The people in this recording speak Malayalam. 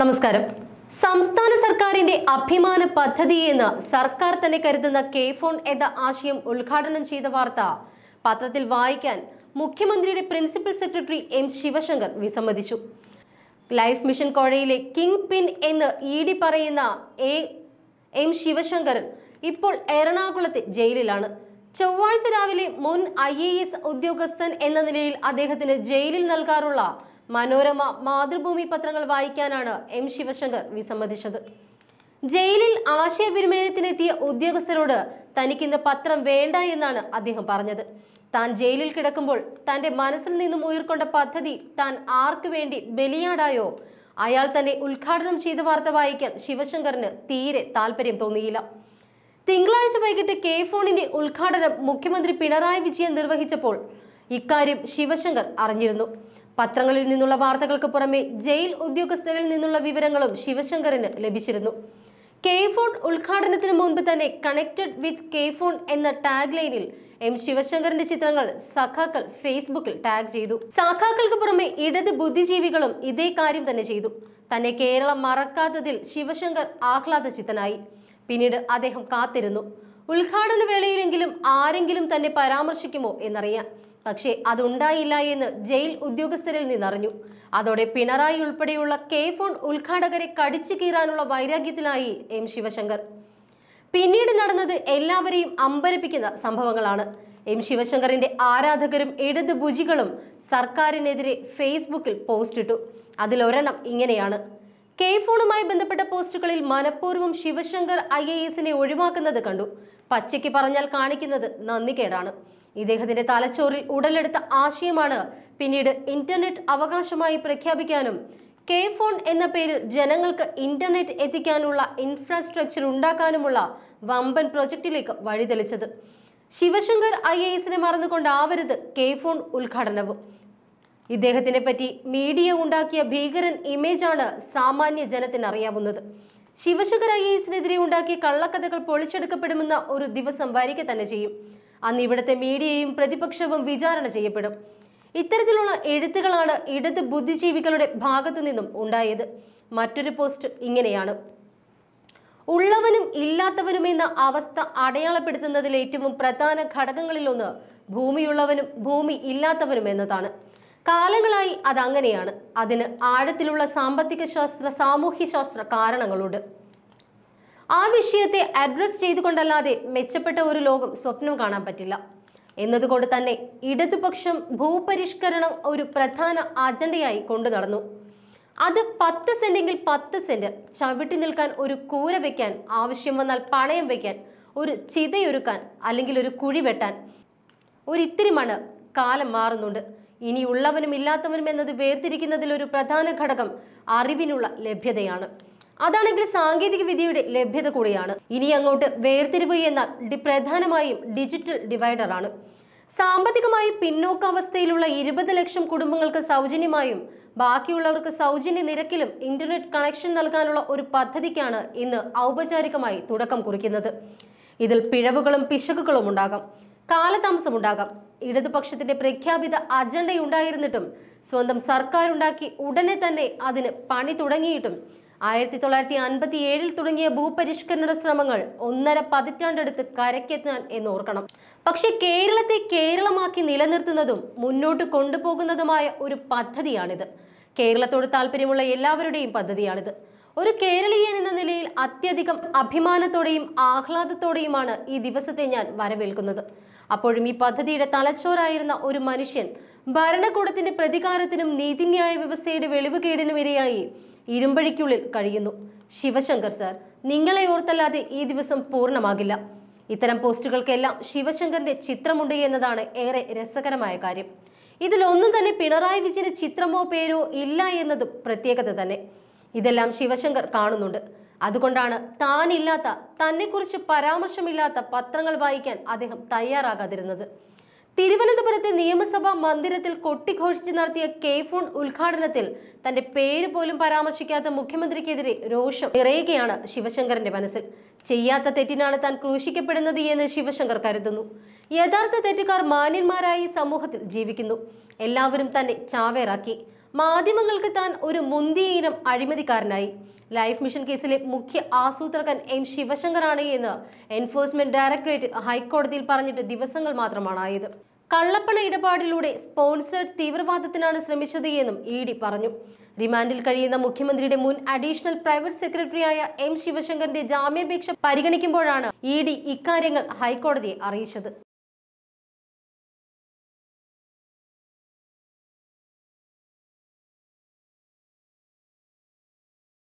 നമസ്കാരം സംസ്ഥാന സർക്കാരിന്റെ അഭിമാന എന്ന് സർക്കാർ തന്നെ കരുതുന്ന കെ ഫോൺ എന്ന ആശയം ഉദ്ഘാടനം ചെയ്ത വാർത്ത പത്രത്തിൽ വായിക്കാൻ മുഖ്യമന്ത്രിയുടെ പ്രിൻസിപ്പൽ സെക്രട്ടറി എം ശിവശങ്കർ വിസമ്മതിച്ചു ലൈഫ് മിഷൻ കോഴയിലെ കിങ് പിൻ എന്ന് ഇ ഡി പറയുന്ന എം ശിവശങ്കർ ഇപ്പോൾ എറണാകുളത്തെ ജയിലിലാണ് ചൊവ്വാഴ്ച രാവിലെ മുൻ ഐ ഉദ്യോഗസ്ഥൻ എന്ന നിലയിൽ അദ്ദേഹത്തിന് ജയിലിൽ നൽകാറുള്ള മനോരമ മാതൃഭൂമി പത്രങ്ങൾ വായിക്കാനാണ് എം ശിവശങ്കർ വിസമ്മതിച്ചത് ജയിലിൽ ആശയവിനിമയത്തിനെത്തിയ ഉദ്യോഗസ്ഥരോട് തനിക്ക് ഇന്ന് പത്രം വേണ്ട എന്നാണ് അദ്ദേഹം പറഞ്ഞത് താൻ ജയിലിൽ കിടക്കുമ്പോൾ തന്റെ മനസ്സിൽ നിന്നും ഉയർക്കൊണ്ട പദ്ധതി താൻ ആർക്കു വേണ്ടി ബലിയാടായോ അയാൾ തന്നെ ഉദ്ഘാടനം ചെയ്ത വാർത്ത വായിക്കാൻ ശിവശങ്കറിന് തീരെ താല്പര്യം തോന്നിയില്ല തിങ്കളാഴ്ച വൈകിട്ട് കെ ഫോണിന്റെ ഉദ്ഘാടനം മുഖ്യമന്ത്രി പിണറായി വിജയൻ നിർവഹിച്ചപ്പോൾ ഇക്കാര്യം ശിവശങ്കർ അറിഞ്ഞിരുന്നു പത്രങ്ങളിൽ നിന്നുള്ള വാർത്തകൾക്ക് പുറമെ ജയിൽ ഉദ്യോഗസ്ഥരിൽ നിന്നുള്ള വിവരങ്ങളും ശിവശങ്കറിന് ലഭിച്ചിരുന്നു കെ ഫോൺ ഉദ്ഘാടനത്തിന് മുൻപ് തന്നെ കണക്റ്റഡ് വിത്ത് കെ ഫോൺ എന്ന ടാഗ് ലൈനിൽ എം ശിവശങ്കറിന്റെ ചിത്രങ്ങൾ സഖാക്കൾ ഫേസ്ബുക്കിൽ ടാഗ് ചെയ്തു സഖാക്കൾക്ക് പുറമെ ഇടത് ബുദ്ധിജീവികളും ഇതേ കാര്യം തന്നെ ചെയ്തു തന്നെ കേരളം മറക്കാത്തതിൽ ശിവശങ്കർ ആഹ്ലാദചിത്തനായി പിന്നീട് അദ്ദേഹം കാത്തിരുന്നു ഉദ്ഘാടന വേളയിലെങ്കിലും ആരെങ്കിലും തന്നെ പരാമർശിക്കുമോ എന്നറിയാം പക്ഷേ അതുണ്ടായില്ല എന്ന് ജയിൽ ഉദ്യോഗസ്ഥരിൽ നിന്നറിഞ്ഞു അതോടെ പിണറായി ഉൾപ്പെടെയുള്ള കെ ഫോൺ ഉദ്ഘാടകരെ കടിച്ചു കീറാനുള്ള വൈരാഗ്യത്തിലായി എം ശിവശങ്കർ പിന്നീട് നടന്നത് എല്ലാവരെയും അമ്പരപ്പിക്കുന്ന സംഭവങ്ങളാണ് എം ശിവശങ്കറിന്റെ ആരാധകരും ഇടത് ഭുജികളും സർക്കാരിനെതിരെ ഫേസ്ബുക്കിൽ പോസ്റ്റ് ഇട്ടു അതിലൊരെണ്ണം ഇങ്ങനെയാണ് കെ ഫോണുമായി ബന്ധപ്പെട്ട പോസ്റ്റുകളിൽ മനഃപൂർവ്വം ശിവശങ്കർ ഐ എ എസിനെ ഒഴിവാക്കുന്നത് കണ്ടു പച്ചയ്ക്ക് പറഞ്ഞാൽ കാണിക്കുന്നത് നന്ദികേടാണ് ഇദ്ദേഹത്തിന്റെ തലച്ചോറിൽ ഉടലെടുത്ത ആശയമാണ് പിന്നീട് ഇന്റർനെറ്റ് അവകാശമായി പ്രഖ്യാപിക്കാനും കെ ഫോൺ എന്ന പേരിൽ ജനങ്ങൾക്ക് ഇന്റർനെറ്റ് എത്തിക്കാനുള്ള ഇൻഫ്രാസ്ട്രക്ചർ ഉണ്ടാക്കാനുമുള്ള വമ്പൻ പ്രൊജക്ടിലേക്ക് വഴിതെളിച്ചത് ശിവശങ്കർ ഐ എ എസിനെ ആവരുത് കെ ഫോൺ ഉദ്ഘാടനവും ഇദ്ദേഹത്തിനെ പറ്റി മീഡിയ ഉണ്ടാക്കിയ ഭീകരൻ ഇമേജാണ് സാമാന്യ ജനത്തിന് അറിയാവുന്നത് ശിവശങ്കർ ഐ എസിനെതിരെ ഉണ്ടാക്കിയ കള്ളക്കഥകൾ പൊളിച്ചെടുക്കപ്പെടുമെന്ന ഒരു ദിവസം വരിക തന്നെ ചെയ്യും അന്ന് ഇവിടുത്തെ മീഡിയയും പ്രതിപക്ഷവും വിചാരണ ചെയ്യപ്പെടും ഇത്തരത്തിലുള്ള എഴുത്തുകളാണ് ഇടത് ബുദ്ധിജീവികളുടെ ഭാഗത്തു നിന്നും ഉണ്ടായത് മറ്റൊരു പോസ്റ്റ് ഇങ്ങനെയാണ് ഉള്ളവനും ഇല്ലാത്തവനും എന്ന അവസ്ഥ അടയാളപ്പെടുത്തുന്നതിൽ ഏറ്റവും പ്രധാന ഘടകങ്ങളിലൊന്ന് ഭൂമിയുള്ളവനും ഭൂമി ഇല്ലാത്തവനും എന്നതാണ് കാലങ്ങളായി അതങ്ങനെയാണ് അതിന് ആഴത്തിലുള്ള സാമ്പത്തിക ശാസ്ത്ര സാമൂഹ്യ ശാസ്ത്ര കാരണങ്ങളുണ്ട് ആ വിഷയത്തെ അഡ്രസ് ചെയ്തുകൊണ്ടല്ലാതെ മെച്ചപ്പെട്ട ഒരു ലോകം സ്വപ്നം കാണാൻ പറ്റില്ല എന്നതുകൊണ്ട് തന്നെ ഇടതുപക്ഷം ഭൂപരിഷ്കരണം ഒരു പ്രധാന അജണ്ടയായി കൊണ്ടു നടന്നു അത് പത്ത് സെന്റെങ്കിൽ പത്ത് സെന്റ് ചവിട്ടി നിൽക്കാൻ ഒരു കൂര വെക്കാൻ ആവശ്യം വന്നാൽ പണയം വെക്കാൻ ഒരു ചിതയൊരുക്കാൻ അല്ലെങ്കിൽ ഒരു കുഴി വെട്ടാൻ ഒരു ഇത്തിരി മണ് കാലം മാറുന്നുണ്ട് ഇനിയുള്ളവനും ഇല്ലാത്തവനും എന്നത് വേർതിരിക്കുന്നതിൽ ഒരു പ്രധാന ഘടകം അറിവിനുള്ള ലഭ്യതയാണ് അതാണെങ്കിൽ സാങ്കേതിക വിദ്യയുടെ ലഭ്യത കൂടിയാണ് ഇനി അങ്ങോട്ട് വേർതിരിവ് എന്നാൽ പ്രധാനമായും ഡിജിറ്റൽ ഡിവൈഡറാണ് സാമ്പത്തികമായി പിന്നോക്കാവസ്ഥയിലുള്ള ഇരുപത് ലക്ഷം കുടുംബങ്ങൾക്ക് സൗജന്യമായും ബാക്കിയുള്ളവർക്ക് സൗജന്യ നിരക്കിലും ഇന്റർനെറ്റ് കണക്ഷൻ നൽകാനുള്ള ഒരു പദ്ധതിക്കാണ് ഇന്ന് ഔപചാരികമായി തുടക്കം കുറിക്കുന്നത് ഇതിൽ പിഴവുകളും പിശകുകളും ഉണ്ടാകാം ഉണ്ടാകാം ഇടതുപക്ഷത്തിന്റെ പ്രഖ്യാപിത അജണ്ടയുണ്ടായിരുന്നിട്ടും സ്വന്തം സർക്കാരുണ്ടാക്കി ഉടനെ തന്നെ അതിന് പണി തുടങ്ങിയിട്ടും ആയിരത്തി തൊള്ളായിരത്തി അൻപത്തി ഏഴിൽ തുടങ്ങിയ ഭൂപരിഷ്കരണ ശ്രമങ്ങൾ ഒന്നര പതിറ്റാണ്ടെടുത്ത് കരക്കെത്താൻ എന്നോർക്കണം പക്ഷെ കേരളത്തെ കേരളമാക്കി നിലനിർത്തുന്നതും മുന്നോട്ട് കൊണ്ടുപോകുന്നതുമായ ഒരു പദ്ധതിയാണിത് കേരളത്തോട് താല്പര്യമുള്ള എല്ലാവരുടെയും പദ്ധതിയാണിത് ഒരു കേരളീയൻ എന്ന നിലയിൽ അത്യധികം അഭിമാനത്തോടെയും ആഹ്ലാദത്തോടെയുമാണ് ഈ ദിവസത്തെ ഞാൻ വരവേൽക്കുന്നത് അപ്പോഴും ഈ പദ്ധതിയുടെ തലച്ചോറായിരുന്ന ഒരു മനുഷ്യൻ ഭരണകൂടത്തിന്റെ പ്രതികാരത്തിനും നീതിന്യായ വ്യവസ്ഥയുടെ വെളിവുകേടിനും ഇരയായി ഇരുമ്പഴിക്കുള്ളിൽ കഴിയുന്നു ശിവശങ്കർ സർ നിങ്ങളെ ഓർത്തല്ലാതെ ഈ ദിവസം പൂർണ്ണമാകില്ല ഇത്തരം പോസ്റ്റുകൾക്കെല്ലാം ശിവശങ്കറിന്റെ ചിത്രമുണ്ട് എന്നതാണ് ഏറെ രസകരമായ കാര്യം ഇതിലൊന്നും തന്നെ പിണറായി വിജയന് ചിത്രമോ പേരോ ഇല്ല എന്നതും പ്രത്യേകത തന്നെ ഇതെല്ലാം ശിവശങ്കർ കാണുന്നുണ്ട് അതുകൊണ്ടാണ് താനില്ലാത്ത തന്നെക്കുറിച്ച് പരാമർശമില്ലാത്ത പത്രങ്ങൾ വായിക്കാൻ അദ്ദേഹം തയ്യാറാകാതിരുന്നത് തിരുവനന്തപുരത്തെ നിയമസഭാ മന്ദിരത്തിൽ കൊട്ടിഘോഷിച്ച് നടത്തിയ കെ ഫോൺ ഉദ്ഘാടനത്തിൽ തന്റെ പേര് പോലും പരാമർശിക്കാത്ത മുഖ്യമന്ത്രിക്കെതിരെ രോഷം നിറയുകയാണ് ശിവശങ്കറിന്റെ മനസ്സിൽ ചെയ്യാത്ത തെറ്റിനാണ് താൻ ക്രൂശിക്കപ്പെടുന്നത് എന്ന് ശിവശങ്കർ കരുതുന്നു യഥാർത്ഥ തെറ്റുകാർ മാന്യന്മാരായി സമൂഹത്തിൽ ജീവിക്കുന്നു എല്ലാവരും തന്നെ ചാവേറാക്കി മാധ്യമങ്ങൾക്ക് താൻ ഒരു മുന്തിയ ഇനം അഴിമതിക്കാരനായി ലൈഫ് മിഷൻ കേസിലെ മുഖ്യ ആസൂത്രകൻ എം ശിവശങ്കറാണ് എന്ന് എൻഫോഴ്സ്മെന്റ് ഡയറക്ടറേറ്റ് ഹൈക്കോടതിയിൽ പറഞ്ഞിട്ട് ദിവസങ്ങൾ മാത്രമാണായത് കള്ളപ്പണ ഇടപാടിലൂടെ സ്പോൺസേഡ് തീവ്രവാദത്തിനാണ് ശ്രമിച്ചത് എന്നും ഇ ഡി പറഞ്ഞു റിമാൻഡിൽ കഴിയുന്ന മുഖ്യമന്ത്രിയുടെ മുൻ അഡീഷണൽ പ്രൈവറ്റ് സെക്രട്ടറിയായ എം ശിവശങ്കറിന്റെ ജാമ്യാപേക്ഷ പരിഗണിക്കുമ്പോഴാണ് ഇ ഡി ഇക്കാര്യങ്ങൾ ഹൈക്കോടതിയെ അറിയിച്ചത്